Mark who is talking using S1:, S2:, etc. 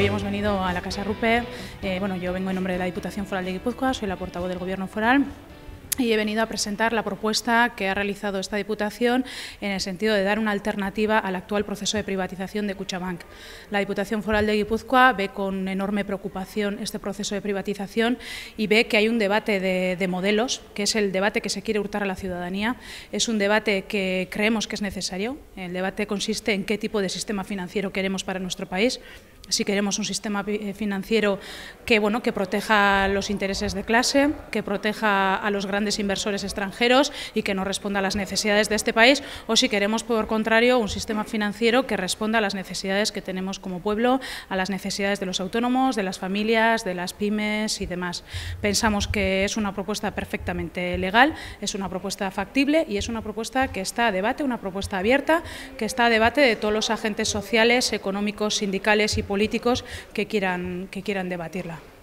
S1: hoy hemos venido a la Casa Rupe. Eh, bueno, yo vengo en nombre de la Diputación Foral de Guipúzcoa, soy la portavoz del Gobierno Foral y he venido a presentar la propuesta que ha realizado esta Diputación en el sentido de dar una alternativa al actual proceso de privatización de Cuchabank. La Diputación Foral de Guipúzcoa ve con enorme preocupación este proceso de privatización y ve que hay un debate de, de, modelos, que es el debate que se quiere hurtar a la ciudadanía. Es un debate que creemos que es necesario. El debate consiste en qué tipo de sistema financiero queremos para nuestro país si queremos un sistema eh, financiero que, bueno, que proteja los intereses de clase, que proteja a los grandes inversores extranjeros y que no responda a las necesidades de este país, o si queremos, por contrario, un sistema financiero que responda a las necesidades que tenemos como pueblo, a las necesidades de los autónomos, de las familias, de las pymes y demás. Pensamos que es una propuesta perfectamente legal, es una propuesta factible y es una propuesta que está a debate, una propuesta abierta, que está a debate de todos los agentes sociales, económicos, sindicales y políticos políticos que quieran, que quieran debatirla.